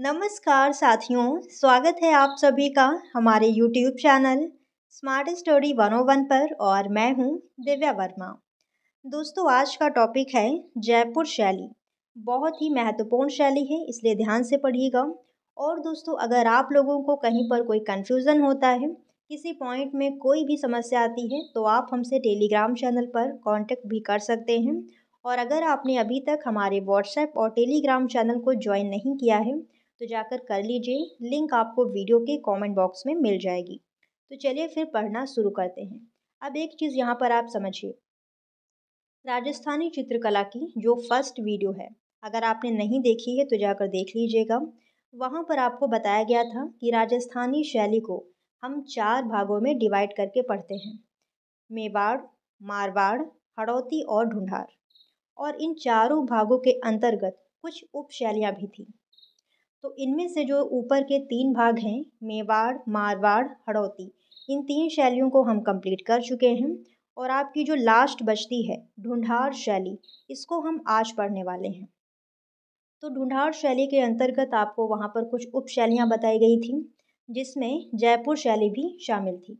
नमस्कार साथियों स्वागत है आप सभी का हमारे YouTube चैनल स्मार्ट स्टोरी 101 पर और मैं हूं दिव्या वर्मा दोस्तों आज का टॉपिक है जयपुर शैली बहुत ही महत्वपूर्ण शैली है इसलिए ध्यान से पढ़िएगा और दोस्तों अगर आप लोगों को कहीं पर कोई कन्फ्यूज़न होता है किसी पॉइंट में कोई भी समस्या आती है तो आप हमसे टेलीग्राम चैनल पर कॉन्टेक्ट भी कर सकते हैं और अगर आपने अभी तक हमारे व्हाट्सएप और टेलीग्राम चैनल को ज्वाइन नहीं किया है तो जाकर कर लीजिए लिंक आपको वीडियो के कमेंट बॉक्स में मिल जाएगी तो चलिए फिर पढ़ना शुरू करते हैं अब एक चीज़ यहाँ पर आप समझिए राजस्थानी चित्रकला की जो फर्स्ट वीडियो है अगर आपने नहीं देखी है तो जाकर देख लीजिएगा वहाँ पर आपको बताया गया था कि राजस्थानी शैली को हम चार भागों में डिवाइड करके पढ़ते हैं मेवाड़ मारवाड़ हड़ौती और ढूंढार और इन चारों भागों के अंतर्गत कुछ उपशैलियाँ भी थीं तो इनमें से जो ऊपर के तीन भाग हैं मेवाड़ मारवाड़ हड़ौती इन तीन शैलियों को हम कंप्लीट कर चुके हैं और आपकी जो लास्ट बचती है ढूंढार शैली इसको हम आज पढ़ने वाले हैं तो ढूंढार शैली के अंतर्गत आपको वहाँ पर कुछ उप शैलियाँ बताई गई थी जिसमें जयपुर शैली भी शामिल थी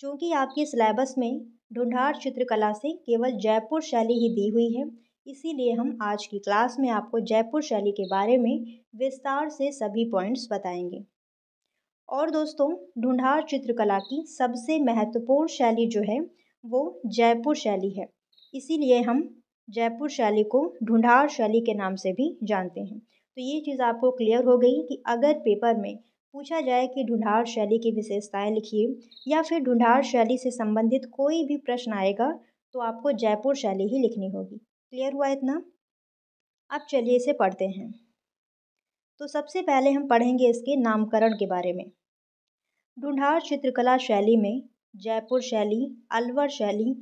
चूँकि आपके सिलेबस में ढूंढार चित्रकला से केवल जयपुर शैली ही दी हुई है इसीलिए हम आज की क्लास में आपको जयपुर शैली के बारे में विस्तार से सभी पॉइंट्स बताएंगे और दोस्तों ढूंढार चित्रकला की सबसे महत्वपूर्ण शैली जो है वो जयपुर शैली है इसीलिए हम जयपुर शैली को ढूंढार शैली के नाम से भी जानते हैं तो ये चीज़ आपको क्लियर हो गई कि अगर पेपर में पूछा जाए कि ढूंढार शैली की विशेषताएं लिखिए या फिर ढूंढार शैली से संबंधित कोई भी प्रश्न आएगा तो आपको जयपुर शैली ही लिखनी होगी क्लियर हुआ इतना अब चलिए इसे पढ़ते हैं तो सबसे पहले हम पढ़ेंगे इसके नामकरण के बारे में ढूंढार चित्रकला शैली में जयपुर शैली अलवर शैली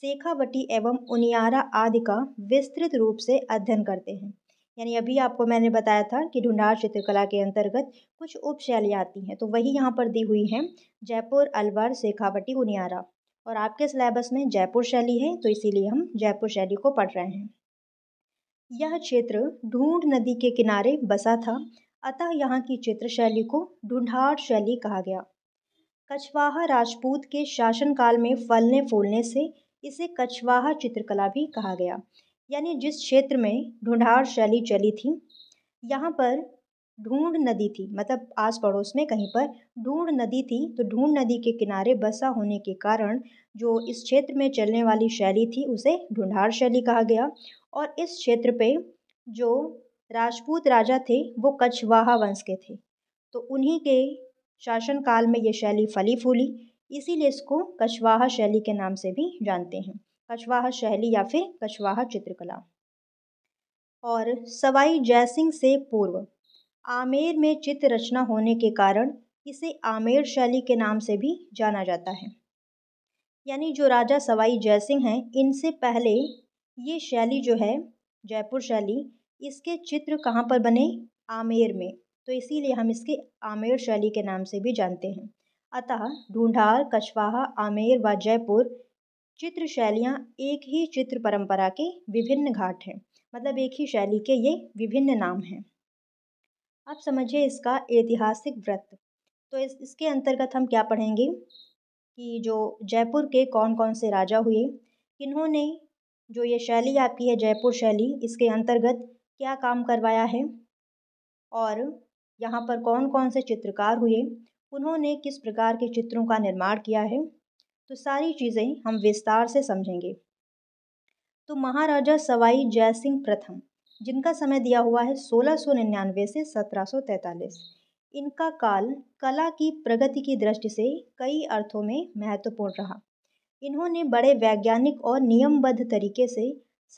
शेखावटी एवं उनियारा आदि का विस्तृत रूप से अध्ययन करते हैं यानी अभी आपको मैंने बताया था कि ढूंढार चित्रकला के अंतर्गत कुछ उपशैलियाँ आती हैं तो वही यहाँ पर दी हुई हैं जयपुर अलवर शेखावटी उनियारा और आपके सिलेबस में जयपुर शैली है तो इसीलिए हम जयपुर शैली को पढ़ रहे हैं यह क्षेत्र ढूंढ नदी के किनारे बसा था अतः यहाँ की चित्र शैली को ढूंढाड़ शैली कहा गया कछवाहा राजपूत के शासनकाल में फलने फूलने से इसे कछवाहा चित्रकला भी कहा गया यानी जिस क्षेत्र में ढूंढाड़ शैली चली थी यहाँ पर ढूंढ नदी थी मतलब आस पड़ोस में कहीं पर ढूंढ नदी थी तो ढूंढ नदी के किनारे बसा होने के कारण जो इस क्षेत्र में चलने वाली शैली थी उसे ढूंढार शैली कहा गया और इस क्षेत्र पे जो राजपूत राजा थे वो कछवाहा वंश के थे तो उन्हीं के शासनकाल में ये शैली फली फूली इसीलिए इसको कछवाहा शैली के नाम से भी जानते हैं कछवाहा शैली या फिर कछवाहा चित्रकला और सवाई जयसिंह से पूर्व आमेर में चित्र रचना होने के कारण इसे आमेर शैली के नाम से भी जाना जाता है यानी जो राजा सवाई जय सिंह हैं इनसे पहले ये शैली जो है जयपुर शैली इसके चित्र कहाँ पर बने आमेर में तो इसीलिए हम इसके आमेर शैली के नाम से भी जानते हैं अतः ढूंढार कछवाहा आमेर व जयपुर चित्र शैलियाँ एक ही चित्र परंपरा के विभिन्न घाट हैं मतलब एक ही शैली के ये विभिन्न नाम हैं अब समझिए इसका ऐतिहासिक व्रत तो इस इसके अंतर्गत हम क्या पढ़ेंगे कि जो जयपुर के कौन कौन से राजा हुए किन्होंने जो ये शैली आपकी है जयपुर शैली इसके अंतर्गत क्या काम करवाया है और यहाँ पर कौन कौन से चित्रकार हुए उन्होंने किस प्रकार के चित्रों का निर्माण किया है तो सारी चीज़ें हम विस्तार से समझेंगे तो महाराजा सवाई जय सिंह प्रथम जिनका समय दिया हुआ है सोलह सौ निन्यानवे से सत्रह तैतालीस इनका काल कला की प्रगति की दृष्टि से कई अर्थों में महत्वपूर्ण रहा इन्होंने बड़े वैज्ञानिक और नियमबद्ध तरीके से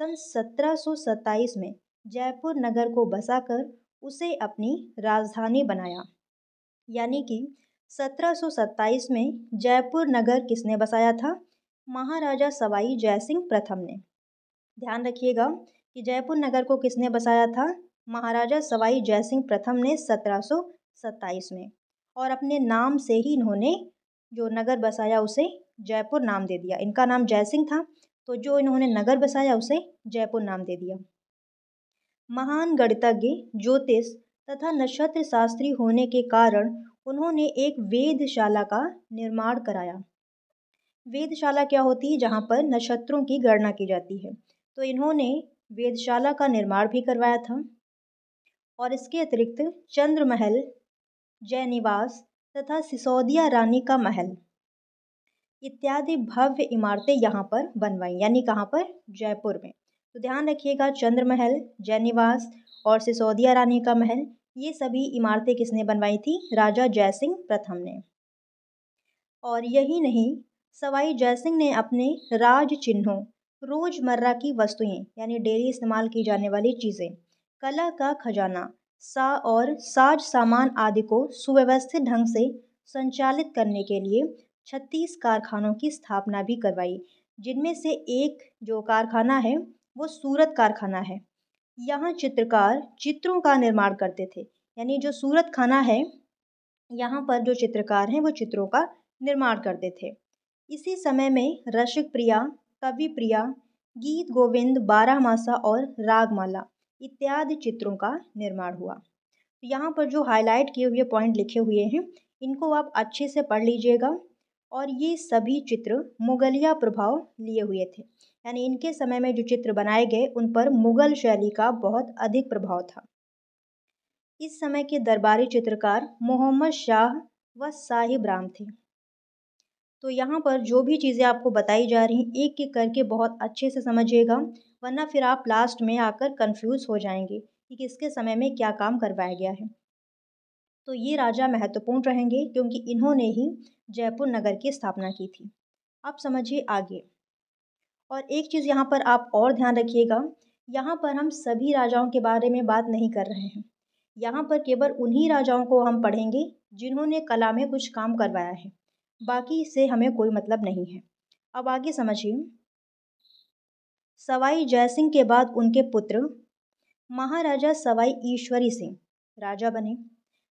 सन 1727 में जयपुर नगर को बसाकर उसे अपनी राजधानी बनाया यानी कि 1727 में जयपुर नगर किसने बसाया था महाराजा सवाई जयसिंह प्रथम ने ध्यान रखिएगा कि जयपुर नगर को किसने बसाया था महाराजा सवाई जयसिंह प्रथम ने सत्रह में और अपने नाम से ही इन्होंने जो नगर बसाया उसे जयपुर नाम दे दिया इनका नाम जयसिंह था तो जो इन्होंने नगर बसाया उसे जयपुर नाम दे दिया महान गणितज्ञ ज्योतिष तथा नक्षत्र शास्त्री होने के कारण उन्होंने एक वेदशाला का निर्माण कराया वेदशाला क्या होती है जहाँ पर नक्षत्रों की गणना की जाती है तो इन्होंने वेदशाला का निर्माण भी करवाया था और इसके अतिरिक्त चंद्र महल जय निवास तथा सिसोदिया रानी का महल इत्यादि भव्य इमारतें यहाँ पर बनवाई यानी कहाँ पर जयपुर में तो ध्यान रखिएगा चंद्र महल जय निवास और सिसोदिया रानी का महल ये सभी इमारतें किसने बनवाई थी राजा जयसिंह प्रथम ने और यही नहीं सवाई जयसिंह ने अपने राज चिन्हों रोज़मर्रा की वस्तुएं यानी डेली इस्तेमाल की जाने वाली चीज़ें कला का खजाना सा और साज सामान आदि को सुव्यवस्थित ढंग से संचालित करने के लिए छत्तीस कारखानों की स्थापना भी करवाई जिनमें से एक जो कारखाना है वो सूरत कारखाना है यहाँ चित्रकार चित्रों का निर्माण करते थे यानी जो सूरत खाना है यहाँ पर जो चित्रकार हैं वो चित्रों का निर्माण करते थे इसी समय में रशिक प्रिया कवि प्रिया गीत गोविंद बारहमासा और रागमाला इत्यादि चित्रों का निर्माण हुआ तो यहाँ पर जो हाईलाइट किए हुए पॉइंट लिखे हुए हैं इनको आप अच्छे से पढ़ लीजिएगा और ये सभी चित्र मुगलिया प्रभाव लिए हुए थे यानी इनके समय में जो चित्र बनाए गए उन पर मुगल शैली का बहुत अधिक प्रभाव था इस समय के दरबारी चित्रकार मोहम्मद शाह व साहिब राम थे तो यहाँ पर जो भी चीज़ें आपको बताई जा रही हैं एक एक करके बहुत अच्छे से समझिएगा वरना फिर आप लास्ट में आकर कंफ्यूज हो जाएंगे कि किसके समय में क्या काम करवाया गया है तो ये राजा महत्वपूर्ण रहेंगे क्योंकि इन्होंने ही जयपुर नगर की स्थापना की थी आप समझिए आगे और एक चीज़ यहाँ पर आप और ध्यान रखिएगा यहाँ पर हम सभी राजाओं के बारे में बात नहीं कर रहे हैं यहाँ पर केवल उन्हीं राजाओं को हम पढ़ेंगे जिन्होंने कला में कुछ काम करवाया है बाकी इससे हमें कोई मतलब नहीं है अब आगे समझिए सवाई जयसिंह के बाद उनके पुत्र महाराजा सवाई ईश्वरी सिंह राजा बने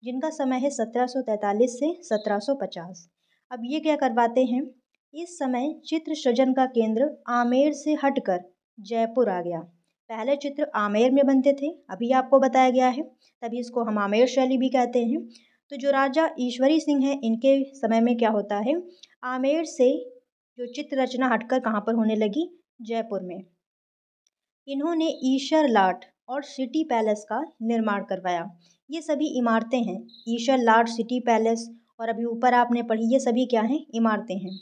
जिनका समय है 1743 से 1750 अब ये क्या करवाते हैं इस समय चित्र सृजन का केंद्र आमेर से हटकर जयपुर आ गया पहले चित्र आमेर में बनते थे अभी आपको बताया गया है तभी इसको हम आमेर शैली भी कहते हैं तो जो राजा ईश्वरी सिंह हैं इनके समय में क्या होता है आमेर से जो चित्र रचना हटकर कहाँ पर होने लगी जयपुर में इन्होंने ईशर लाट और सिटी पैलेस का निर्माण करवाया ये सभी इमारतें हैं ईशर लाट सिटी पैलेस और अभी ऊपर आपने पढ़ी ये सभी क्या हैं इमारतें हैं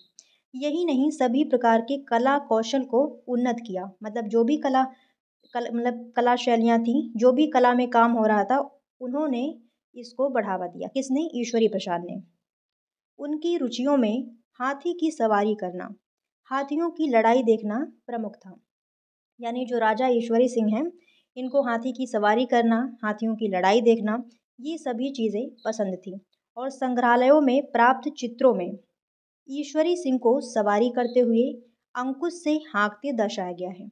यही नहीं सभी प्रकार के कला कौशल को उन्नत किया मतलब जो भी कला कल मतलब कला शैलियाँ थीं जो भी कला में काम हो रहा था उन्होंने इसको बढ़ावा दिया किसने ईश्वरी प्रसाद ने उनकी रुचियों में हाथी की सवारी करना हाथियों की लड़ाई देखना प्रमुख था यानी जो राजा ईश्वरी सिंह हैं इनको हाथी की सवारी करना हाथियों की लड़ाई देखना ये सभी चीज़ें पसंद थी और संग्रहालयों में प्राप्त चित्रों में ईश्वरी सिंह को सवारी करते हुए अंकुश से हाँकते दर्शाया गया है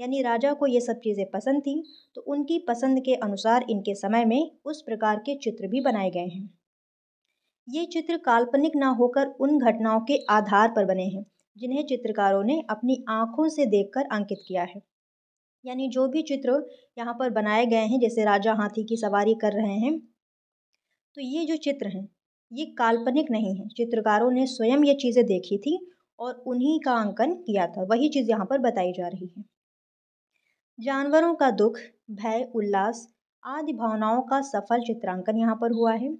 यानी राजा को ये सब चीज़ें पसंद थीं तो उनकी पसंद के अनुसार इनके समय में उस प्रकार के चित्र भी बनाए गए हैं ये चित्र काल्पनिक ना होकर उन घटनाओं के आधार पर बने हैं जिन्हें चित्रकारों ने अपनी आंखों से देखकर अंकित किया है यानी जो भी चित्र यहाँ पर बनाए गए हैं जैसे राजा हाथी की सवारी कर रहे हैं तो ये जो चित्र हैं ये काल्पनिक नहीं है चित्रकारों ने स्वयं ये चीज़ें देखी थी और उन्हीं का अंकन किया था वही चीज़ यहाँ पर बताई जा रही है जानवरों का दुख भय उल्लास आदि भावनाओं का सफल चित्रांकन यहाँ पर हुआ है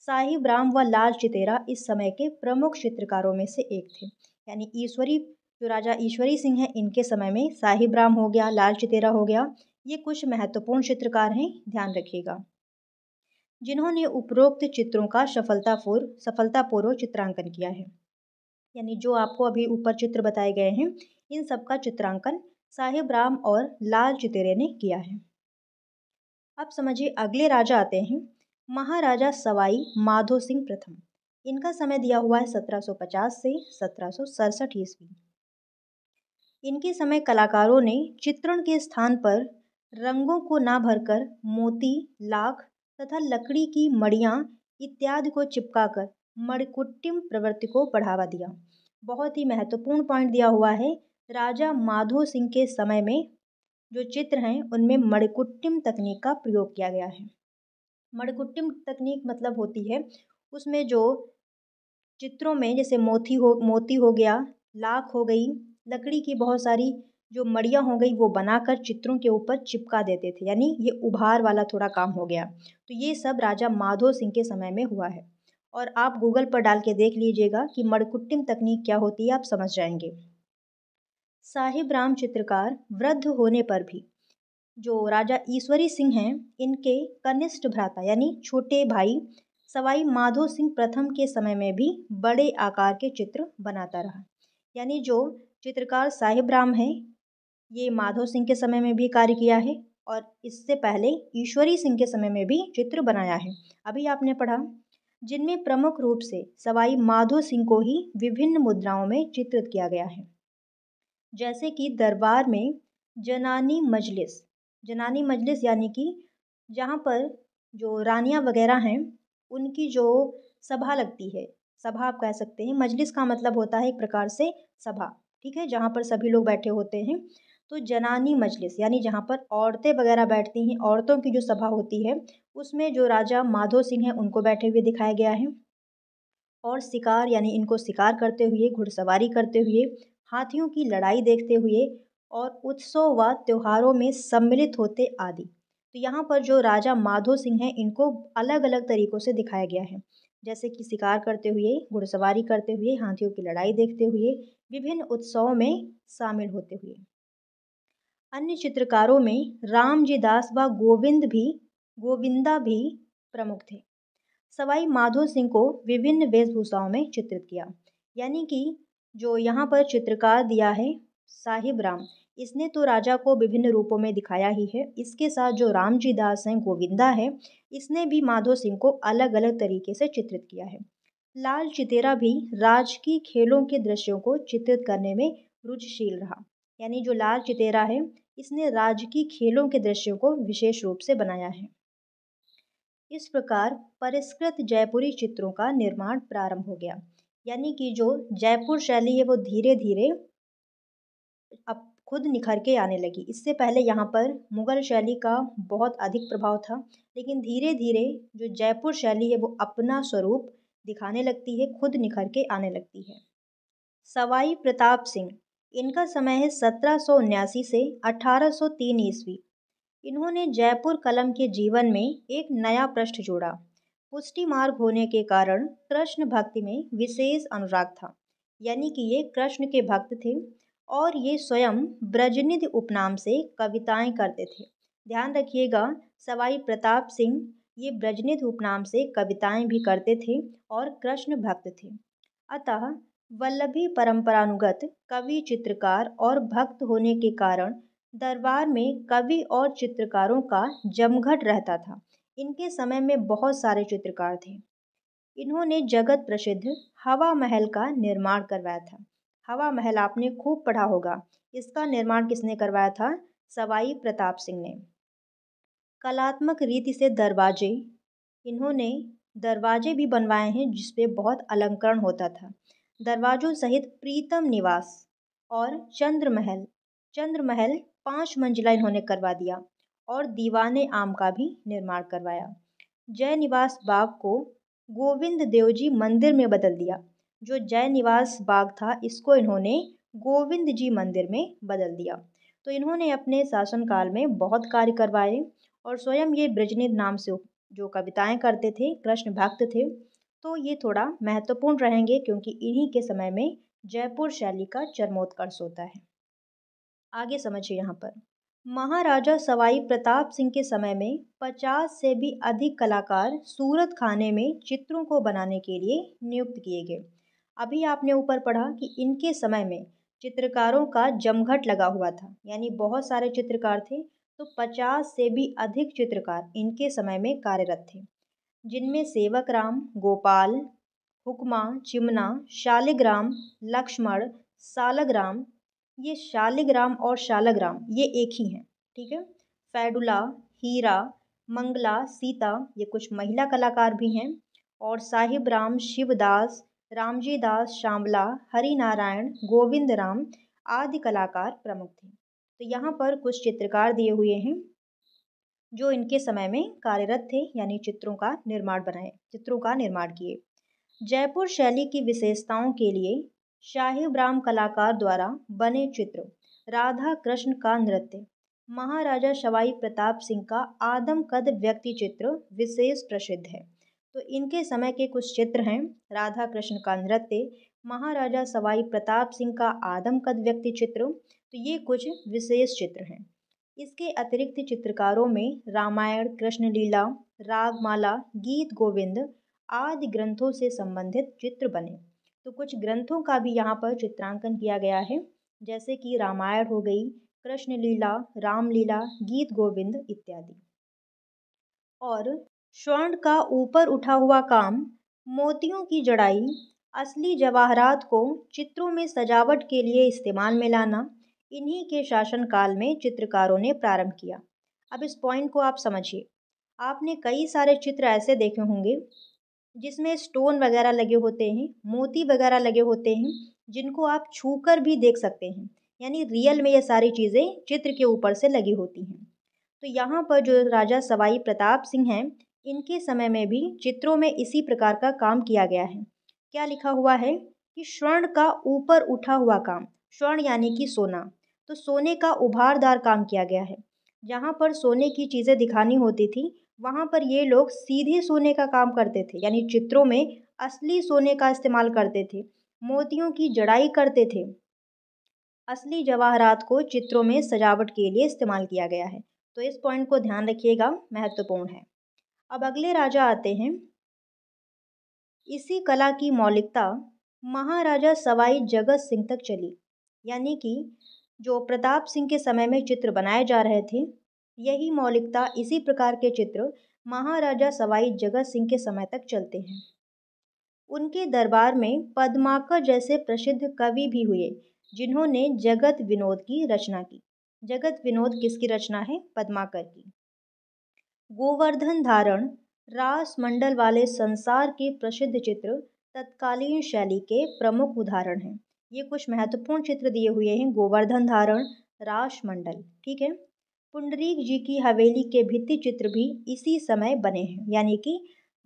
साहिब राम व लाल चितेरा इस समय के प्रमुख चित्रकारों में से एक थे यानी ईश्वरी जो राजा ईश्वरी सिंह हैं इनके समय में साहिब राम हो गया लाल चितेरा हो गया ये कुछ महत्वपूर्ण चित्रकार हैं ध्यान रखिएगा जिन्होंने उपरोक्त चित्रों का सफलतापूर्व सफलतापूर्वक चित्रांकन किया है यानी जो आपको अभी ऊपर चित्र बताए गए हैं इन सब का चित्रांकन साहिब राम और लाल चितेरे ने किया है अब समझिए अगले राजा आते हैं महाराजा सवाई माधो सिंह प्रथम इनका समय दिया हुआ है 1750 से सत्रह ईस्वी इनके समय कलाकारों ने चित्रण के स्थान पर रंगों को ना भरकर मोती लाख तथा लकड़ी की मड़ियाँ इत्यादि को चिपकाकर मणिकुट्टिम प्रवृत्ति को बढ़ावा दिया बहुत ही महत्वपूर्ण पॉइंट दिया हुआ है राजा माधो सिंह के समय में जो चित्र हैं उनमें मणिकुट्टिम तकनीक का प्रयोग किया गया है मणिकुट्टिम तकनीक मतलब होती है उसमें जो चित्रों में जैसे मोती हो मोती हो गया लाख हो गई लकड़ी की बहुत सारी जो मड़ियाँ हो गई वो बनाकर चित्रों के ऊपर चिपका देते थे यानी ये उभार वाला थोड़ा काम हो गया तो ये सब राजा माधो सिंह के समय में हुआ है और आप गूगल पर डाल के देख लीजिएगा कि मड़कुट्टिम तकनीक क्या होती है आप समझ जाएंगे साहिब राम चित्रकार वृद्ध होने पर भी जो राजा ईश्वरी सिंह हैं इनके कनिष्ठ भ्राता यानी छोटे भाई सवाई माधो सिंह प्रथम के समय में भी बड़े आकार के चित्र बनाता रहा यानी जो चित्रकार साहिब राम हैं ये माधो सिंह के समय में भी कार्य किया है और इससे पहले ईश्वरी सिंह के समय में भी चित्र बनाया है अभी आपने पढ़ा जिनमें प्रमुख रूप से सवाई माधो सिंह को ही विभिन्न मुद्राओं में चित्रित किया गया है जैसे कि दरबार में जनानी मजलिस जनानी मजलिस यानी कि जहाँ पर जो रानियाँ वगैरह हैं उनकी जो सभा लगती है सभा आप कह सकते हैं मजलिस का मतलब होता है एक प्रकार से सभा ठीक है जहाँ पर सभी लोग बैठे होते हैं तो जनानी मजलिस यानी जहाँ पर औरतें वगैरह बैठती हैं औरतों की जो सभा होती है उसमें जो राजा माधो सिंह हैं उनको बैठे हुए दिखाया गया है और शिकार यानी इनको शिकार करते हुए घुड़सवारी करते हुए हाथियों की लड़ाई देखते हुए और उत्सव व त्योहारों में सम्मिलित होते आदि तो यहाँ पर जो राजा माधो सिंह हैं इनको अलग अलग तरीक़ों से दिखाया गया है जैसे कि शिकार करते हुए घुड़सवारी करते हुए हाथियों की लड़ाई देखते हुए विभिन्न उत्सवों में शामिल होते हुए अन्य चित्रकारों में रामजी दास व गोविंद भी गोविंदा भी प्रमुख थे सवाई माधो सिंह को विभिन्न वेशभूषाओं में चित्रित किया यानी कि जो यहाँ पर चित्रकार दिया है साहिब राम इसने तो राजा को विभिन्न रूपों में दिखाया ही है इसके साथ जो रामजी दास हैं गोविंदा है इसने भी माधो सिंह को अलग अलग तरीके से चित्रित किया है लाल चितेरा भी राजकीय खेलों के दृश्यों को चित्रित करने में रुचिशील रहा यानी जो लाल चितेरा है इसने राजकीय खेलों के दृश्यों को विशेष रूप से बनाया है इस प्रकार परिष्कृत जयपुरी चित्रों का निर्माण प्रारंभ हो गया यानी कि जो जयपुर शैली है वो धीरे धीरे अब खुद निखर के आने लगी इससे पहले यहाँ पर मुगल शैली का बहुत अधिक प्रभाव था लेकिन धीरे धीरे जो जयपुर शैली है वो अपना स्वरूप दिखाने लगती है खुद निखर के आने लगती है सवाई प्रताप सिंह इनका समय है सत्रह सौ उन्यासी से अठारह सौ तीन ईस्वी इन्होंने जयपुर कलम के जीवन में एक नया पृष्ठ जोड़ा पुष्टि मार्ग होने के कारण कृष्ण भक्ति में विशेष अनुराग था यानी कि ये कृष्ण के भक्त थे और ये स्वयं ब्रजनिधि उपनाम से कविताएं करते थे ध्यान रखिएगा सवाई प्रताप सिंह ये ब्रजनिधि उपनाम से कविताएं भी करते थे और कृष्ण भक्त थे अतः वल्लभी परंपरानुगत कवि चित्रकार और भक्त होने के कारण दरबार में कवि और चित्रकारों का जमघट रहता था इनके समय में बहुत सारे चित्रकार थे इन्होंने जगत प्रसिद्ध हवा महल का निर्माण करवाया था हवा महल आपने खूब पढ़ा होगा इसका निर्माण किसने करवाया था सवाई प्रताप सिंह ने कलात्मक रीति से दरवाजे इन्होंने दरवाजे भी बनवाए हैं जिसपे बहुत अलंकरण होता था दरवाजों सहित प्रीतम निवास और चंद्र महल चंद्र महल पाँच मंजिला इन्होंने करवा दिया और दीवान आम का भी निर्माण करवाया जय निवास बाग को गोविंद देव जी मंदिर में बदल दिया जो जय निवास बाग था इसको इन्होंने गोविंद जी मंदिर में बदल दिया तो इन्होंने अपने शासनकाल में बहुत कार्य करवाए और स्वयं ये ब्रजनिध नाम से जो कविताएं करते थे कृष्ण भक्त थे तो ये थोड़ा महत्वपूर्ण रहेंगे क्योंकि इन्हीं के समय में जयपुर शैली का चरमोत्कर्ष होता है आगे समझिए यहाँ पर महाराजा सवाई प्रताप सिंह के समय में पचास से भी अधिक कलाकार सूरत ख़ाने में चित्रों को बनाने के लिए नियुक्त किए गए अभी आपने ऊपर पढ़ा कि इनके समय में चित्रकारों का जमघट लगा हुआ था यानी बहुत सारे चित्रकार थे तो पचास से भी अधिक चित्रकार इनके समय में कार्यरत थे जिनमें सेवक राम गोपाल हुक्मा चिमना शालिग्राम लक्ष्मण सालग्राम ये शालिग्राम और शालग्राम ये एक ही हैं ठीक है फैडुला हीरा मंगला सीता ये कुछ महिला कलाकार भी हैं और साहिब राम शिवदास रामजी दास श्यामला हरिनारायण गोविंद राम आदि कलाकार प्रमुख थे तो यहाँ पर कुछ चित्रकार दिए हुए हैं जो इनके समय में कार्यरत थे यानी चित्रों का निर्माण बनाए चित्रों का निर्माण किए जयपुर शैली की विशेषताओं के लिए शाही ब्राह्म कलाकार द्वारा बने चित्र राधा कृष्ण का नृत्य महाराजा शवाई प्रताप सिंह का आदम कद व्यक्ति चित्र विशेष प्रसिद्ध है तो इनके समय के कुछ चित्र हैं राधा कृष्ण का नृत्य महाराजा सवाई प्रताप सिंह का आदम कद व्यक्ति चित्र तो ये कुछ विशेष चित्र हैं इसके अतिरिक्त चित्रकारों में रामायण कृष्ण लीला रागमाला गीत गोविंद आदि ग्रंथों से संबंधित चित्र बने तो कुछ ग्रंथों का भी यहाँ पर चित्रांकन किया गया है जैसे कि रामायण हो गई कृष्ण लीला रामलीला गीत गोविंद इत्यादि और स्वर्ण का ऊपर उठा हुआ काम मोतियों की जड़ाई असली जवाहरात को चित्रों में सजावट के लिए इस्तेमाल में लाना इन्हीं के शासनकाल में चित्रकारों ने प्रारंभ किया अब इस पॉइंट को आप समझिए आपने कई सारे चित्र ऐसे देखे होंगे जिसमें स्टोन वगैरह लगे होते हैं मोती वगैरह लगे होते हैं जिनको आप छू कर भी देख सकते हैं यानी रियल में ये सारी चीज़ें चित्र के ऊपर से लगी होती हैं तो यहाँ पर जो राजा सवाई प्रताप सिंह हैं इनके समय में भी चित्रों में इसी प्रकार का काम किया गया है क्या लिखा हुआ है कि स्वर्ण का ऊपर उठा हुआ काम स्वर्ण यानी कि सोना तो सोने का उभारदार काम किया गया है जहाँ पर सोने की चीज़ें दिखानी होती थी वहाँ पर ये लोग सीधे सोने का काम करते थे यानी चित्रों में असली सोने का इस्तेमाल करते थे मोतियों की जड़ाई करते थे असली जवाहरात को चित्रों में सजावट के लिए इस्तेमाल किया गया है तो इस पॉइंट को ध्यान रखिएगा महत्वपूर्ण है अब अगले राजा आते हैं इसी कला की मौलिकता महाराजा सवाई जगत सिंह तक चली यानी कि जो प्रताप सिंह के समय में चित्र बनाए जा रहे थे यही मौलिकता इसी प्रकार के चित्र महाराजा सवाई जगत सिंह के समय तक चलते हैं उनके दरबार में पद्माकर जैसे प्रसिद्ध कवि भी हुए जिन्होंने जगत विनोद की रचना की जगत विनोद किसकी रचना है पद्माकर की गोवर्धन धारण रास मंडल वाले संसार के प्रसिद्ध चित्र तत्कालीन शैली के प्रमुख उदाहरण हैं ये कुछ महत्वपूर्ण चित्र दिए हुए हैं गोवर्धन धारण रास मंडल ठीक है पुंडरीक जी की हवेली के भित्ति चित्र भी इसी समय बने हैं यानी कि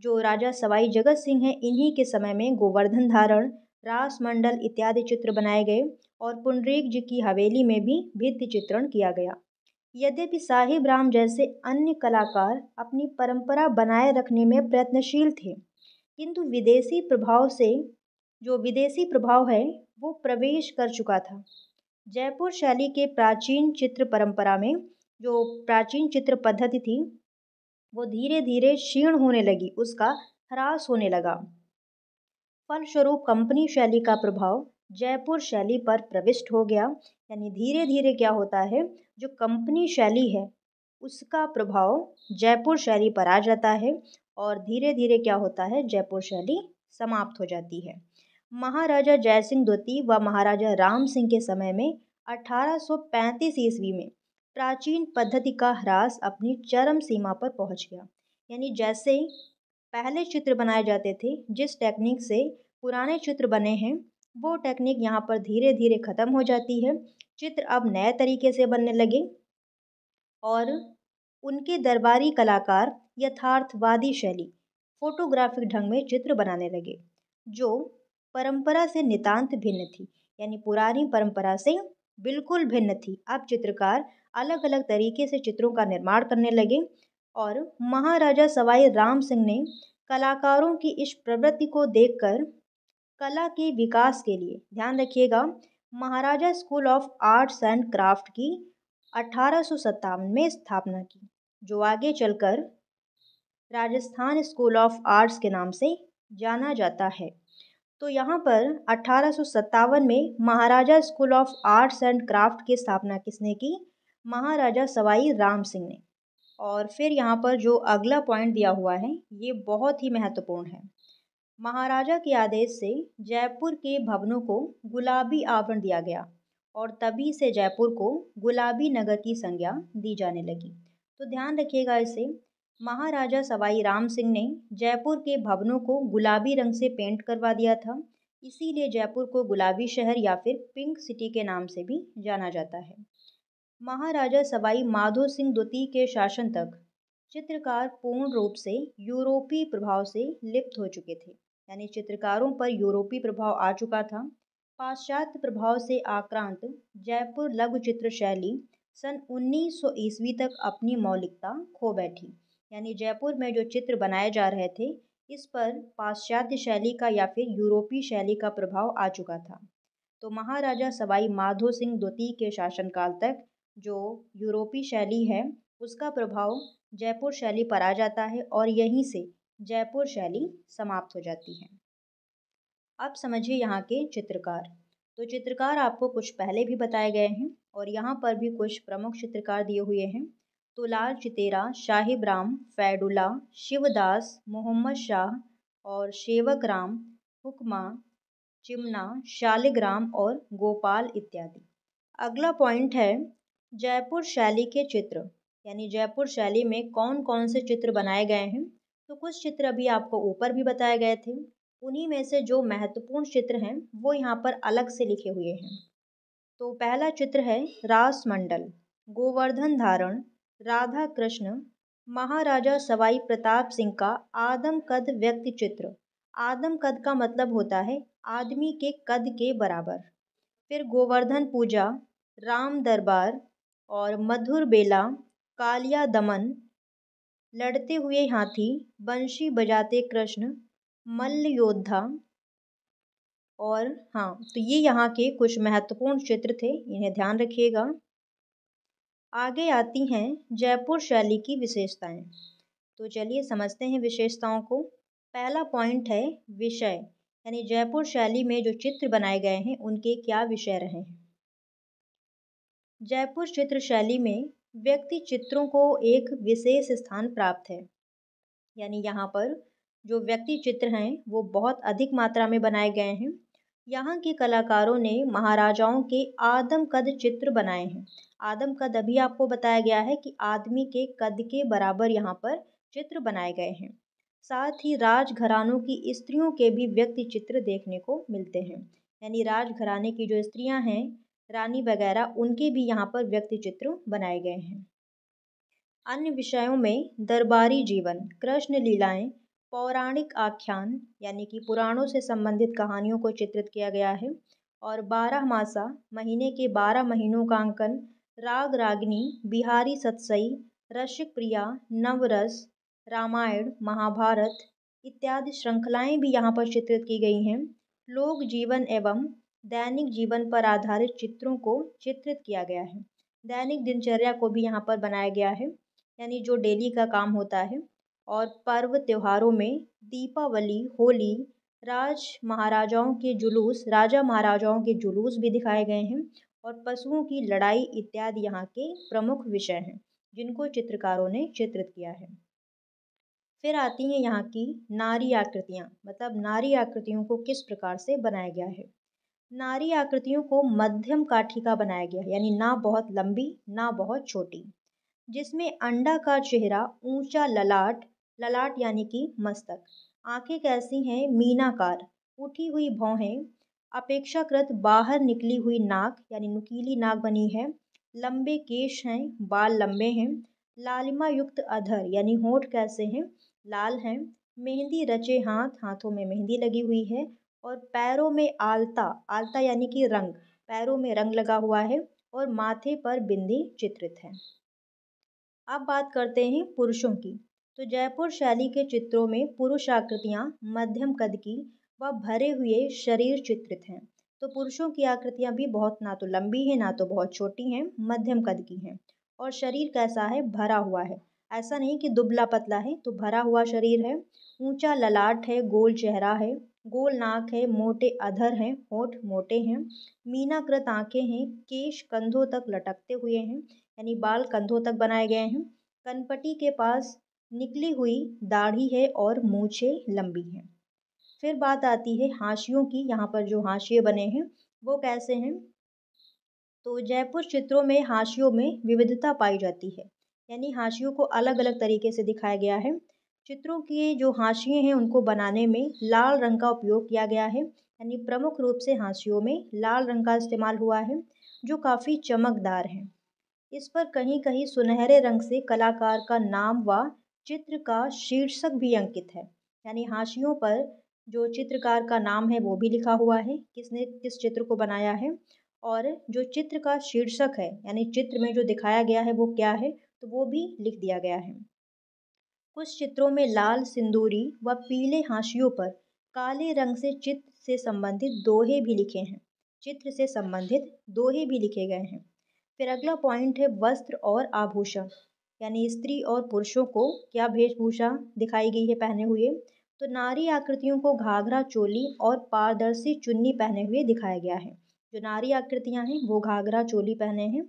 जो राजा सवाई जगत सिंह हैं इन्हीं के समय में गोवर्धन धारण रासमंडल इत्यादि चित्र बनाए गए और पुंडरीक जी की हवेली में भी भित्ति चित्रण किया गया यद्यपि साहिब राम जैसे अन्य कलाकार अपनी परंपरा बनाए रखने में प्रयत्नशील थे किंतु विदेशी प्रभाव से जो विदेशी प्रभाव है वो प्रवेश कर चुका था जयपुर शैली के प्राचीन चित्र परंपरा में जो प्राचीन चित्र पद्धति थी वो धीरे धीरे क्षीण होने लगी उसका ह्रास होने लगा फलस्वरूप कंपनी शैली का प्रभाव जयपुर शैली पर प्रविष्ट हो गया यानी धीरे धीरे क्या होता है जो कंपनी शैली है उसका प्रभाव जयपुर शैली पर आ जाता है और धीरे धीरे क्या होता है जयपुर शैली समाप्त हो जाती है महाराजा जयसिंह द्वितीय व महाराजा राम सिंह के समय में 1835 ईस्वी में प्राचीन पद्धति का ह्रास अपनी चरम सीमा पर पहुंच गया यानी जैसे पहले चित्र बनाए जाते थे जिस टेक्निक से पुराने चित्र बने हैं वो टेक्निक यहाँ पर धीरे धीरे ख़त्म हो जाती है चित्र अब नए तरीके से बनने लगे और उनके दरबारी कलाकार यथार्थवादी शैली फोटोग्राफिक ढंग में चित्र बनाने लगे जो परंपरा से नितांत भिन्न थी यानी पुरानी परंपरा से बिल्कुल भिन्न थी अब चित्रकार अलग अलग तरीके से चित्रों का निर्माण करने लगे और महाराजा सवाई राम सिंह ने कलाकारों की इस प्रवृत्ति को देखकर कला के विकास के लिए ध्यान रखिएगा Maharaja school of arts and craft की अठारह में स्थापना की जो आगे चलकर राजस्थान स्कूल ऑफ आर्ट्स के नाम से जाना जाता है तो यहाँ पर अठारह में Maharaja school of arts and craft की स्थापना किसने की महाराजा सवाई राम सिंह ने और फिर यहाँ पर जो अगला पॉइंट दिया हुआ है ये बहुत ही महत्वपूर्ण है महाराजा के आदेश से जयपुर के भवनों को गुलाबी आवरण दिया गया और तभी से जयपुर को गुलाबी नगर की संज्ञा दी जाने लगी तो ध्यान रखिएगा इसे महाराजा सवाई राम सिंह ने जयपुर के भवनों को गुलाबी रंग से पेंट करवा दिया था इसीलिए जयपुर को गुलाबी शहर या फिर पिंक सिटी के नाम से भी जाना जाता है महाराजा सवाई माधो सिंह द्वितीय के शासन तक चित्रकार पूर्ण रूप से यूरोपीय प्रभाव से लिप्त हो चुके थे यानी चित्रकारों पर यूरोपीय प्रभाव आ चुका था पाश्चात्य प्रभाव से आक्रांत जयपुर लघु चित्र शैली सन 1900 ईस्वी तक अपनी मौलिकता खो बैठी यानी जयपुर में जो चित्र बनाए जा रहे थे इस पर पाश्चात्य शैली का या फिर यूरोपीय शैली का प्रभाव आ चुका था तो महाराजा सवाई माधो सिंह द्वितीय के शासनकाल तक जो यूरोपीय शैली है उसका प्रभाव जयपुर शैली पर आ जाता है और यहीं से जयपुर शैली समाप्त हो जाती है अब समझिए यहाँ के चित्रकार तो चित्रकार आपको कुछ पहले भी बताए गए हैं और यहाँ पर भी कुछ प्रमुख चित्रकार दिए हुए हैं तो लाल चितेरा शाहिब राम फैडुला शिवदास मोहम्मद शाह और शेवक राम हुक्मा चिमना शालिग्राम और गोपाल इत्यादि अगला पॉइंट है जयपुर शैली के चित्र यानी जयपुर शैली में कौन कौन से चित्र बनाए गए हैं तो कुछ चित्र अभी आपको ऊपर भी बताए गए थे उन्हीं में से जो महत्वपूर्ण चित्र हैं वो यहाँ पर अलग से लिखे हुए हैं तो पहला चित्र है रास मंडल गोवर्धन धारण राधा कृष्ण महाराजा सवाई प्रताप सिंह का आदम कद व्यक्ति चित्र आदम कद का मतलब होता है आदमी के कद के बराबर फिर गोवर्धन पूजा राम दरबार और मधुर बेला कालिया दमन लड़ते हुए हाथी बंशी बजाते कृष्ण मल्ल योद्धा और हाँ तो ये यहाँ के कुछ महत्वपूर्ण क्षेत्र थे इन्हें ध्यान रखिएगा आगे आती हैं जयपुर शैली की विशेषताएं तो चलिए समझते हैं विशेषताओं को पहला पॉइंट है विषय यानी जयपुर शैली में जो चित्र बनाए गए हैं उनके क्या विषय रहे हैं जयपुर चित्र शैली में व्यक्ति चित्रों को एक विशेष स्थान प्राप्त है यानी यहाँ पर जो व्यक्ति चित्र हैं वो बहुत अधिक मात्रा में बनाए गए हैं यहाँ के कलाकारों ने महाराजाओं के आदम कद चित्र बनाए हैं आदम कद अभी आपको बताया गया है कि आदमी के कद के बराबर यहाँ पर चित्र बनाए गए हैं साथ ही राजघरानों की स्त्रियों के भी व्यक्ति चित्र देखने को मिलते हैं यानी राजघराने की जो स्त्रियाँ हैं रानी वगैरह उनके भी यहाँ पर व्यक्ति चित्र बनाए गए हैं अन्य विषयों में दरबारी जीवन कृष्ण लीलाएं पौराणिक आख्यान यानी कि पुराणों से संबंधित कहानियों को चित्रित किया गया है और बारह मासा महीने के बारह महीनों का अंकन राग रागिनी बिहारी सत्सई रसिक प्रिया नवरस रामायण महाभारत इत्यादि श्रृंखलाएं भी यहाँ पर चित्रित की गई हैं लोक जीवन एवं दैनिक जीवन पर आधारित चित्रों को चित्रित किया गया है दैनिक दिनचर्या को भी यहाँ पर बनाया गया है यानी जो डेली का काम होता है और पर्व त्योहारों में दीपावली होली राज महाराजाओं के जुलूस राजा महाराजाओं के जुलूस भी दिखाए गए हैं और पशुओं की लड़ाई इत्यादि यहाँ के प्रमुख विषय हैं जिनको चित्रकारों ने चित्रित किया है फिर आती हैं यहाँ की नारी आकृतियाँ मतलब नारी आकृतियों को किस प्रकार से बनाया गया है नारी आकृतियों को मध्यम काठिका बनाया गया है यानी ना बहुत लंबी ना बहुत छोटी जिसमें अंडा का चेहरा ऊंचा ललाट ललाट यानी कि मस्तक आंखें कैसी हैं मीनाकार उठी हुई भौहें अपेक्षाकृत बाहर निकली हुई नाक यानी नुकीली नाक बनी है लंबे केश हैं बाल लंबे हैं लालिमा युक्त अधर यानी होठ कैसे हैं लाल हैं मेहंदी रचे हाथ हाथों में मेहंदी लगी हुई है और पैरों में आलता आलता यानी कि रंग पैरों में रंग लगा हुआ है और माथे पर बिंदी चित्रित है अब बात करते हैं पुरुषों की तो जयपुर शैली के चित्रों में पुरुष आकृतियाँ मध्यम कद की व भरे हुए शरीर चित्रित हैं तो पुरुषों की आकृतियाँ भी बहुत ना तो लंबी है ना तो बहुत छोटी हैं मध्यम कद की हैं और शरीर कैसा है भरा हुआ है ऐसा नहीं कि दुबला पतला है तो भरा हुआ शरीर है ऊंचा ललाट है गोल चेहरा है गोल नाक है मोटे अधर हैं होठ मोटे हैं मीनाकृत आंखें हैं केश कंधों तक लटकते हुए हैं यानी बाल कंधों तक बनाए गए हैं कनपटी के पास निकली हुई दाढ़ी है और मूछे लंबी हैं फिर बात आती है हाशियों की यहाँ पर जो हाशिए बने हैं वो कैसे हैं तो जयपुर चित्रों में हाशियों में विविधता पाई जाती है यानी हाशियों को अलग अलग तरीके से दिखाया गया है चित्रों की जो हाशिए हैं उनको बनाने में लाल रंग का उपयोग किया गया है यानी प्रमुख रूप से हाशियों में लाल रंग का इस्तेमाल हुआ है जो काफ़ी चमकदार है इस पर कहीं कहीं सुनहरे रंग से कलाकार का नाम व चित्र का शीर्षक भी अंकित है यानी हाशियों पर जो चित्रकार का नाम है वो भी लिखा हुआ है किसने किस चित्र को बनाया है और जो चित्र का शीर्षक है यानी चित्र में जो दिखाया गया है वो क्या है तो वो भी लिख दिया गया है कुछ चित्रों में लाल सिंदूरी व पीले हाशियों पर काले रंग से चित्र से संबंधित दोहे भी लिखे हैं चित्र से संबंधित दोहे भी लिखे गए हैं फिर अगला पॉइंट है वस्त्र और आभूषण यानी स्त्री और पुरुषों को क्या वेशभूषा दिखाई गई है पहने हुए तो नारी आकृतियों को घाघरा चोली और पारदर्शी चुन्नी पहने हुए दिखाया गया है जो नारी आकृतियाँ हैं वो घाघरा चोली पहने हैं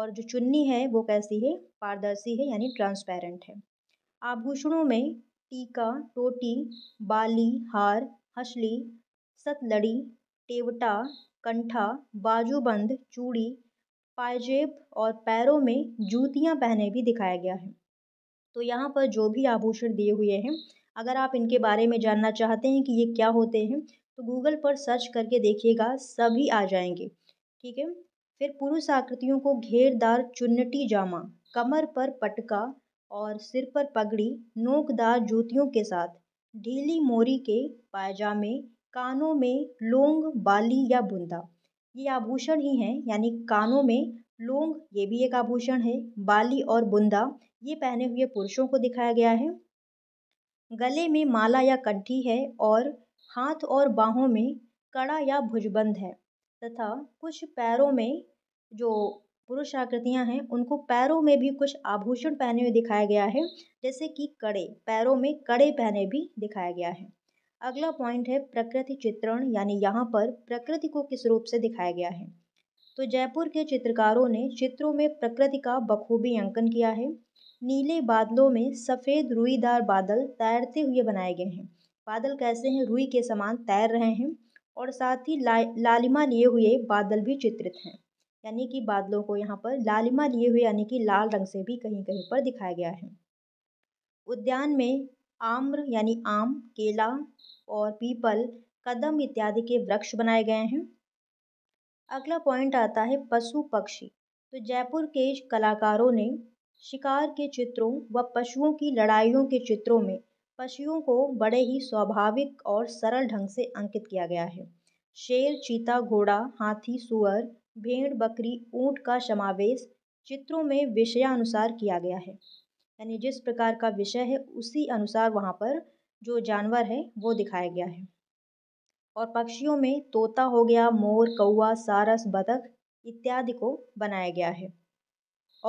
और जो चुन्नी है वो कैसी है पारदर्शी है यानी ट्रांसपेरेंट है आभूषणों में टीका टोटी बाली हार हसली सतलड़ी टेवटा कंठा बाजूबंद चूड़ी पायजेब और पैरों में जूतियाँ पहने भी दिखाया गया है तो यहाँ पर जो भी आभूषण दिए हुए हैं अगर आप इनके बारे में जानना चाहते हैं कि ये क्या होते हैं तो गूगल पर सर्च करके देखिएगा सभी आ जाएंगे ठीक है फिर पुरुष आकृतियों को घेरदार चुन्नटी जामा कमर पर पटका और सिर पर पगड़ी नोकदार जूतियों के साथ ढीली मोरी के पायजामे कानों में लोंग बाली या बुंदा ये आभूषण ही हैं यानी कानों में लोंग ये भी एक आभूषण है बाली और बुंदा ये पहने हुए पुरुषों को दिखाया गया है गले में माला या कंठी है और हाथ और बाहों में कड़ा या भुजबंद है तथा कुछ पैरों में जो पुरुष आकृतियाँ हैं उनको पैरों में भी कुछ आभूषण पहने हुए दिखाया गया है जैसे कि कड़े पैरों में कड़े पहने भी दिखाया गया है अगला पॉइंट है प्रकृति चित्रण यानी यहाँ पर प्रकृति को किस रूप से दिखाया गया है तो जयपुर के चित्रकारों ने चित्रों में प्रकृति का बखूबी अंकन किया है नीले बादलों में सफ़ेद रुईदार बादल तैरते हुए बनाए गए हैं बादल कैसे हैं रुई के समान तैर रहे हैं और साथ ही ला, लालिमा लिए हुए बादल भी चित्रित हैं यानी कि बादलों को यहाँ पर लालिमा लिए हुए यानी कि लाल रंग से भी कहीं कहीं पर दिखाया गया है उद्यान में आम्र यानी आम केला और पीपल कदम इत्यादि के वृक्ष बनाए गए हैं अगला पॉइंट आता है पशु पक्षी तो जयपुर के कलाकारों ने शिकार के चित्रों व पशुओं की लड़ाइयों के चित्रों में पशुओं को बड़े ही स्वाभाविक और सरल ढंग से अंकित किया गया है शेर चीता घोड़ा हाथी सुअर भेड़ बकरी ऊँट का समावेश चित्रों में विषयानुसार किया गया है यानी जिस प्रकार का विषय है उसी अनुसार वहाँ पर जो जानवर है वो दिखाया गया है और पक्षियों में तोता हो गया मोर कौआ सारस बतख इत्यादि को बनाया गया है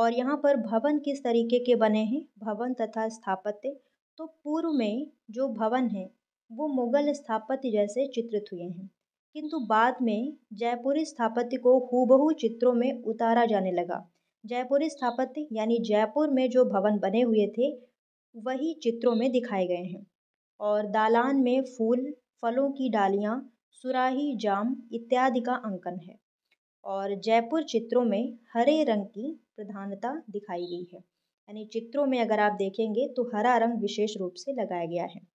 और यहाँ पर भवन किस तरीके के बने हैं भवन तथा स्थापत्य तो पूर्व में जो भवन है वो मुगल स्थापत्य जैसे चित्रित हुए हैं किंतु बाद में जयपुरी स्थापत्य को हूबहू चित्रों में उतारा जाने लगा जयपुरी स्थापत्य यानी जयपुर में जो भवन बने हुए थे वही चित्रों में दिखाए गए हैं और दालान में फूल फलों की डालियाँ सुराही जाम इत्यादि का अंकन है और जयपुर चित्रों में हरे रंग की प्रधानता दिखाई गई है यानी चित्रों में अगर आप देखेंगे तो हरा रंग विशेष रूप से लगाया गया है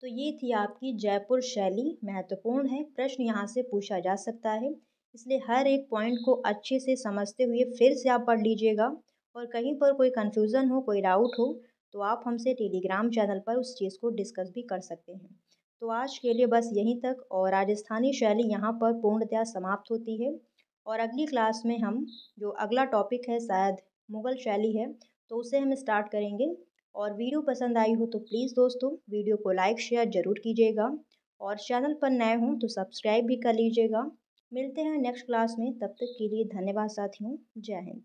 तो ये थी आपकी जयपुर शैली महत्वपूर्ण है प्रश्न यहाँ से पूछा जा सकता है इसलिए हर एक पॉइंट को अच्छे से समझते हुए फिर से आप पढ़ लीजिएगा और कहीं पर कोई कन्फ्यूज़न हो कोई डाउट हो तो आप हमसे टेलीग्राम चैनल पर उस चीज़ को डिस्कस भी कर सकते हैं तो आज के लिए बस यहीं तक और राजस्थानी शैली यहाँ पर पूर्णतया समाप्त होती है और अगली क्लास में हम जो अगला टॉपिक है शायद मुग़ल शैली है तो उसे हम स्टार्ट करेंगे और वीडियो पसंद आई हो तो प्लीज़ दोस्तों वीडियो को लाइक शेयर ज़रूर कीजिएगा और चैनल पर नए हों तो सब्सक्राइब भी कर लीजिएगा मिलते हैं नेक्स्ट क्लास में तब तक के लिए धन्यवाद साथियों जय हिंद